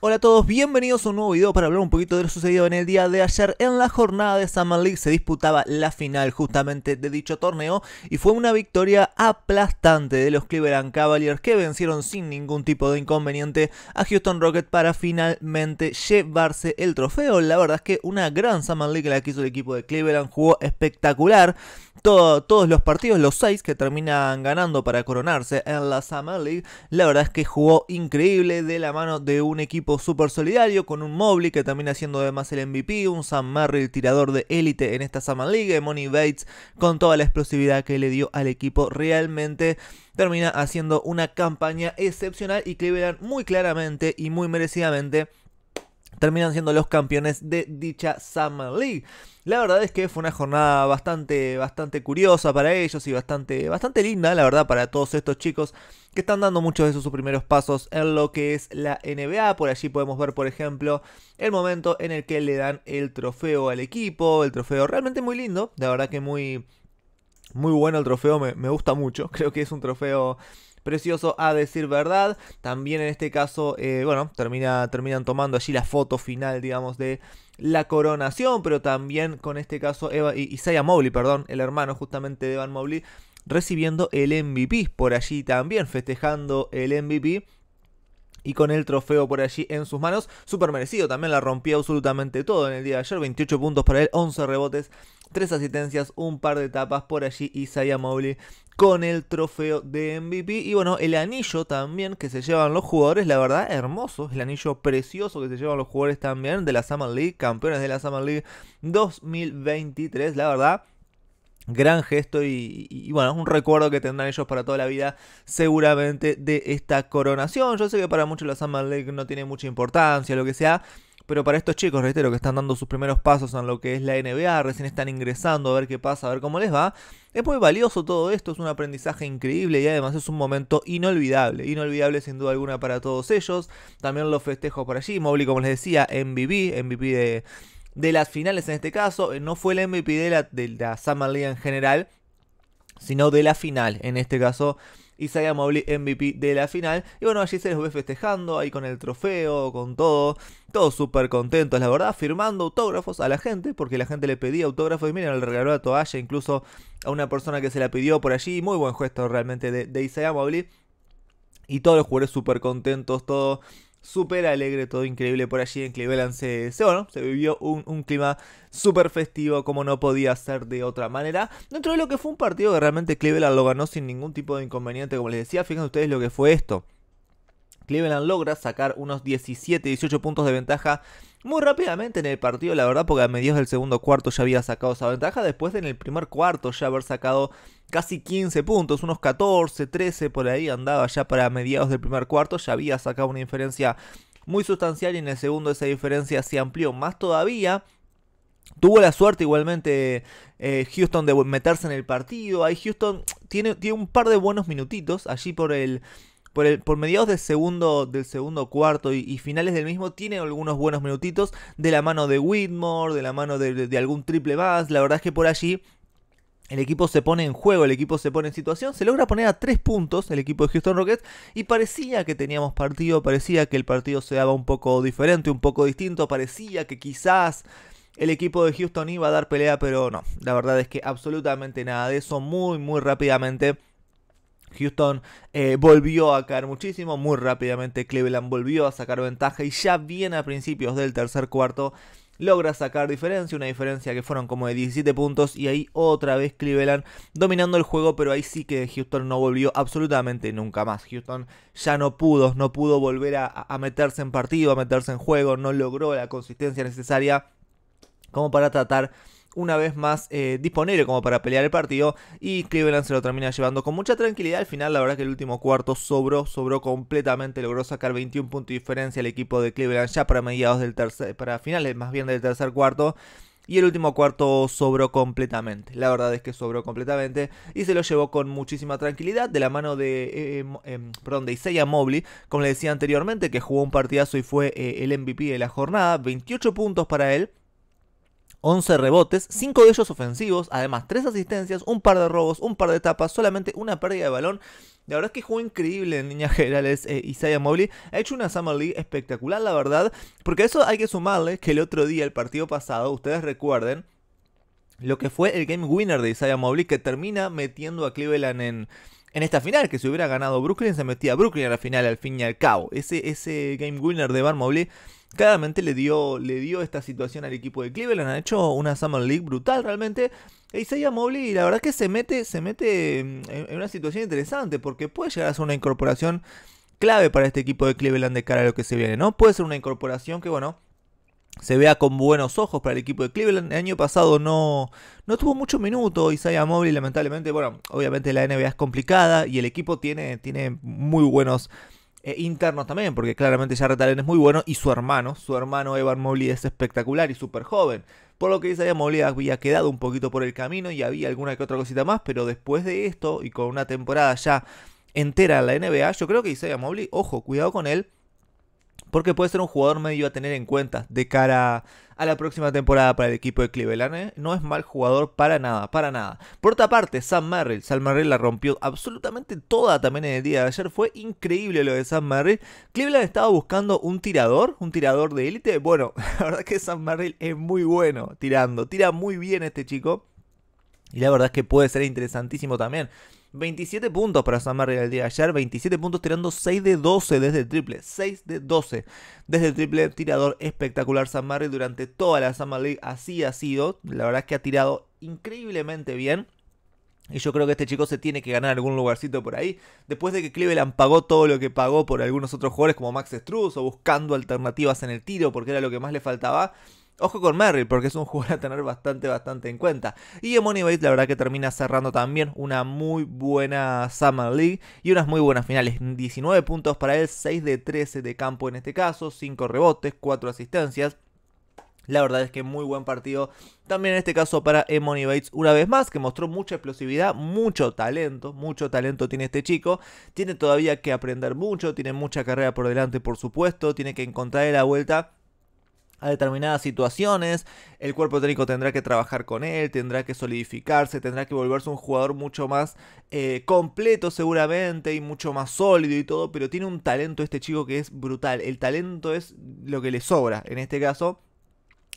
Hola a todos, bienvenidos a un nuevo video para hablar un poquito de lo sucedido en el día de ayer. En la jornada de Summer League se disputaba la final justamente de dicho torneo y fue una victoria aplastante de los Cleveland Cavaliers que vencieron sin ningún tipo de inconveniente a Houston Rockets para finalmente llevarse el trofeo. La verdad es que una gran Summer League la que hizo el equipo de Cleveland jugó espectacular. todos los partidos, los seis que terminan ganando para coronarse en la Summer League, la verdad es que jugó increíble de la mano de un equipo Super solidario con un Mobley que también haciendo además el MVP, un Sam Merrill tirador de élite en esta Summer League, Money Bates con toda la explosividad que le dio al equipo realmente termina haciendo una campaña excepcional y Cleveland muy claramente y muy merecidamente terminan siendo los campeones de dicha Summer League. La verdad es que fue una jornada bastante, bastante curiosa para ellos y bastante, bastante linda, la verdad, para todos estos chicos que están dando muchos de sus primeros pasos en lo que es la NBA. Por allí podemos ver, por ejemplo, el momento en el que le dan el trofeo al equipo, el trofeo realmente muy lindo, la verdad que muy, muy bueno el trofeo, me, me, gusta mucho. Creo que es un trofeo precioso a decir verdad. También en este caso, eh, bueno, termina, terminan tomando allí la foto final, digamos, de la coronación, pero también con este caso Eva, y Isaiah Mobley, perdón, el hermano justamente de Evan Mobley, recibiendo el MVP por allí también, festejando el MVP y con el trofeo por allí en sus manos. Súper merecido, también la rompía absolutamente todo en el día de ayer. 28 puntos para él, 11 rebotes, 3 asistencias, un par de tapas por allí Isaiah Mobley con el trofeo de MVP. Y bueno, el anillo también que se llevan los jugadores, la verdad, hermoso. El anillo precioso que se llevan los jugadores también de la Summer League, campeones de la Summer League 2023, la verdad Gran gesto y, bueno, es un recuerdo que tendrán ellos para toda la vida seguramente de esta coronación. Yo sé que para muchos la Summer League no tiene mucha importancia, lo que sea, pero para estos chicos, reitero, que están dando sus primeros pasos en lo que es la NBA, recién están ingresando a ver qué pasa, a ver cómo les va, es muy valioso todo esto, es un aprendizaje increíble y además es un momento inolvidable, inolvidable sin duda alguna para todos ellos. También los festejos por allí, Mobley, como les decía, MVP, MVP de de las finales en este caso. Eh, no fue la MVP de la, de la Summer League en general, sino de la final. En este caso, Isaiah Mobley MVP de la final. Y bueno, allí se los ve festejando, ahí con el trofeo, con todo. Todos súper contentos, la verdad, firmando autógrafos a la gente, porque la gente le pedía autógrafos. Y miren, le regaló la toalla incluso a una persona que se la pidió por allí. Muy buen gesto realmente de, Isaiah Mobley. Y todos los jugadores súper contentos, todo súper alegre, todo increíble por allí en Cleveland. Se, se, bueno, se vivió un, un clima súper festivo como no podía ser de otra manera. Dentro de lo que fue un partido que realmente Cleveland lo ganó sin ningún tipo de inconveniente, como les decía, fíjense ustedes lo que fue esto. Cleveland logra sacar unos 17, 18 puntos de ventaja muy rápidamente en el partido, la verdad, porque a mediados del segundo cuarto ya había sacado esa ventaja, después de en el primer cuarto ya haber sacado casi 15 puntos, unos 14, 13 por ahí andaba ya para mediados del primer cuarto, ya había sacado una diferencia muy sustancial y en el segundo esa diferencia se amplió más todavía. Tuvo la suerte igualmente eh, Houston de meterse en el partido. Ahí Houston tiene, tiene un par de buenos minutitos allí por el por, mediados del segundo, del segundo cuarto y, finales del mismo, tiene algunos buenos minutitos de la mano de Whitmore, de la mano de, de algún triple más. La verdad es que por allí el equipo se pone en juego, el equipo se pone en situación, se logra poner a tres puntos el equipo de Houston Rockets y parecía que teníamos partido, parecía que el partido se daba un poco diferente, un poco distinto, parecía que quizás el equipo de Houston iba a dar pelea, pero no, la verdad es que absolutamente nada de eso, muy, muy rápidamente Houston eh, volvió a caer muchísimo, muy rápidamente Cleveland volvió a sacar ventaja y ya bien a principios del tercer cuarto logra sacar diferencia, una diferencia que fueron como de 17 puntos y ahí otra vez Cleveland dominando el juego, pero ahí sí que Houston no volvió absolutamente nunca más. Houston ya no pudo, no pudo volver a, a meterse en partido, a meterse en juego, no logró la consistencia necesaria como para tratar una vez más eh, disponible como para pelear el partido y Cleveland se lo termina llevando con mucha tranquilidad. Al final la verdad que el último cuarto sobró, sobró completamente, logró sacar 21 puntos de diferencia el equipo de Cleveland ya para mediados del tercer, para finales más bien del tercer cuarto. Y el último cuarto sobró completamente. La verdad es que sobró completamente. Y se lo llevó con muchísima tranquilidad. De la mano de, eh, eh, eh Isaiah Mobley. Como le decía anteriormente, que jugó un partidazo y fue el MVP de la jornada. 28 puntos para él. 11 rebotes, 5 de ellos ofensivos, además 3 asistencias, un par de robos, un par de tapas, solamente una pérdida de balón. La verdad es que jugó increíble en líneas generales eh, Isaiah Mobley. Ha hecho una Summer League espectacular, la verdad. Porque a eso hay que sumarle que el otro día, el partido pasado, ustedes recuerden lo que fue el game winner de Isaiah Mobley, que termina metiendo a Cleveland en, en esta final, que si hubiera ganado Brooklyn, se metía Brooklyn a la final al fin y al cabo. Ese, ese game winner de Van Mobley claramente le dio, le dio esta situación al equipo de Cleveland. han hecho una Summer League brutal realmente. E Isaiah Mobley, la verdad que se mete, se mete en, una situación interesante porque puede llegar a ser una incorporación clave para este equipo de Cleveland de cara a lo que se viene, ¿no? Puede ser una incorporación que, bueno, se vea con buenos ojos para el equipo de Cleveland. El año pasado no, no tuvo mucho minuto Isaiah Mobley, lamentablemente. Bueno, obviamente la NBA es complicada y el equipo tiene, tiene muy buenos eh, internos también, porque claramente Jarrett Allen es muy bueno y su hermano, su hermano Evan Mobley es espectacular y súper joven. Por lo que Isaiah Mobley había quedado un poquito por el camino y había alguna que otra cosita más, pero después de esto y con una temporada ya entera en la NBA, yo creo que Isaiah Mobley, ojo, cuidado con él, porque puede ser un jugador medio a tener en cuenta de cara a la próxima temporada para el equipo de Cleveland. ¿eh? No es mal jugador para nada, para nada. Por otra parte, Sam Merrill. Sam Merrill la rompió absolutamente toda también en el día de ayer. Fue increíble lo de Sam Merrill. Cleveland estaba buscando un tirador, un tirador de élite. Bueno, la verdad es que Sam Merrill es muy bueno tirando. Tira muy bien este chico. Y la verdad es que puede ser interesantísimo también 27 puntos para Sam Murray el día de ayer, 27 puntos tirando 6 de 12 desde el triple, 6 de 12 desde el triple, tirador espectacular Sam Murray durante toda la Summer League, así ha sido, la verdad es que ha tirado increíblemente bien. Y yo creo que este chico se tiene que ganar algún lugarcito por ahí. Después de que Cleveland pagó todo lo que pagó por algunos otros jugadores como Max Struz o buscando alternativas en el tiro porque era lo que más le faltaba. Ojo con Merrill, porque es un jugador a tener bastante, bastante en cuenta. Y Bates la verdad que termina cerrando también una muy buena Summer League y unas muy buenas finales. 19 puntos para él, 6 de 13 de campo en este caso, 5 rebotes, 4 asistencias. La verdad es que muy buen partido. También en este caso para Emony Bates, una vez más, que mostró mucha explosividad, mucho talento, mucho talento tiene este chico. Tiene todavía que aprender mucho, tiene mucha carrera por delante, por supuesto, tiene que encontrar la vuelta a determinadas situaciones, el cuerpo técnico tendrá que trabajar con él, tendrá que solidificarse, tendrá que volverse un jugador mucho más eh, completo seguramente y mucho más sólido y todo, pero tiene un talento este chico que es brutal, el talento es lo que le sobra en este caso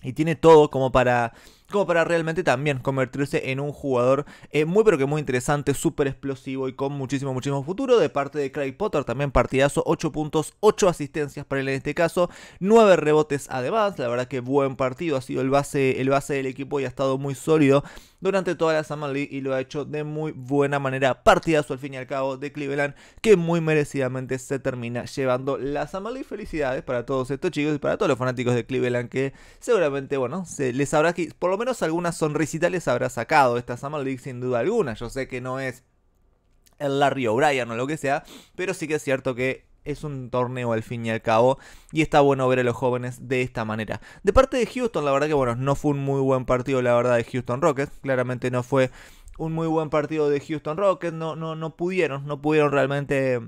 y tiene todo como para como para realmente también convertirse en un jugador eh, muy pero que muy interesante, súper explosivo y con muchísimo, muchísimo futuro. De parte de Craig Potter también partidazo, 8 puntos, 8 asistencias para él en este caso, 9 rebotes además, la verdad que buen partido, ha sido el base, el base del equipo y ha estado muy sólido durante toda la Summer League y lo ha hecho de muy buena manera. Partidazo al fin y al cabo de Cleveland que muy merecidamente se termina llevando la Summer League. Felicidades para todos estos chicos y para todos los fanáticos de Cleveland que seguramente, bueno, se les habrá aquí, por lo menos algunas sonrisitas les habrá sacado esta Summer League sin duda alguna. Yo sé que no es el Larry O'Brien o lo que sea, pero sí que es cierto que es un torneo al fin y al cabo y está bueno ver a los jóvenes de esta manera. De parte de Houston, la verdad que bueno, no fue un muy buen partido la verdad de Houston Rockets, claramente no fue un muy buen partido de Houston Rockets, no, no, no pudieron, no pudieron realmente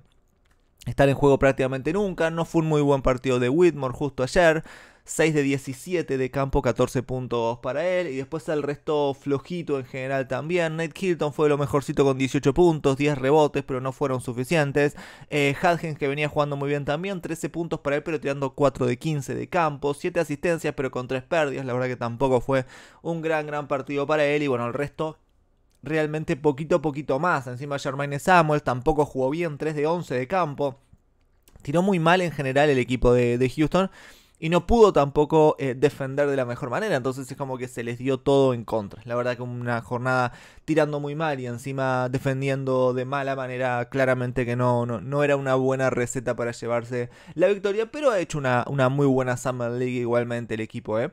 estar en juego prácticamente nunca, no fue un muy buen partido de Whitmore justo ayer, 6 de 17 de campo, 14 puntos para él. Y después el resto flojito en general también. Nate Hilton fue lo mejorcito con 18 puntos, 10 rebotes, pero no fueron suficientes. Eh, que venía jugando muy bien también, 13 puntos para él, pero tirando 4 de 15 de campo, 7 asistencias, pero con 3 pérdidas. La verdad que tampoco fue un gran, gran partido para él. Y bueno, el resto realmente poquito a poquito más. Encima Jermaine Samuel tampoco jugó bien, 3 de 11 de campo. Tiró muy mal en general el equipo de, de Houston y no pudo tampoco eh, defender de la mejor manera. Entonces es como que se les dio todo en contra. La verdad que una jornada tirando muy mal y encima defendiendo de mala manera, claramente que no, no, era una buena receta para llevarse la victoria, pero ha hecho una, una muy buena Summer League igualmente el equipo, ¿eh?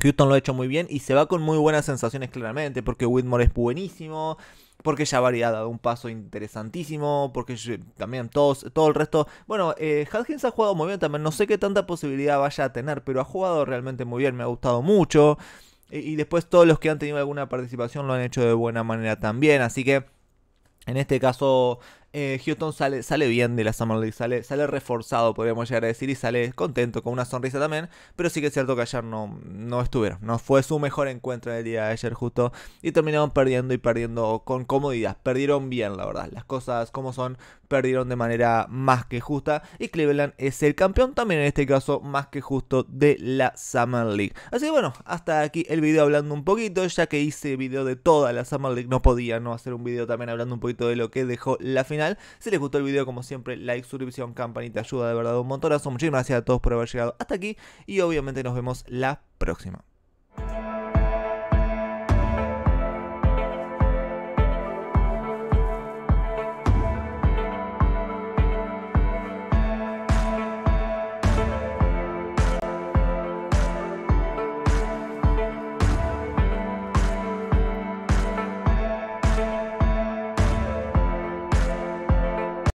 Houston lo ha hecho muy bien y se va con muy buenas sensaciones claramente, porque Whitmore es buenísimo, porque ya ha dado un paso interesantísimo, porque también todos, todo el resto. Bueno, eh, ha jugado muy bien también, no sé qué tanta posibilidad vaya a tener, pero ha jugado realmente muy bien, me ha gustado mucho. y después todos los que han tenido alguna participación lo han hecho de buena manera también, así que en este caso eh, Houston sale, sale bien de la Summer League, sale, reforzado, podríamos llegar a decir, y sale contento, con una sonrisa también. Pero sí que es cierto que ayer no, no estuvieron, no fue su mejor encuentro del día de ayer, justo. Y terminaron perdiendo y perdiendo con comodidad. Perdieron bien, la verdad. Las cosas como son, perdieron de manera más que justa. Y Cleveland es el campeón, también en este caso, más que justo de la Summer League. Así que bueno, hasta aquí el video hablando un poquito, ya que hice video de toda la Summer League, no podía no hacer un video también hablando un poquito de lo que dejó la final. Si les gustó el video, como siempre, like, suscripción, campanita, ayuda de verdad un montón Muchísimas gracias a todos por haber llegado hasta aquí y obviamente nos vemos la próxima.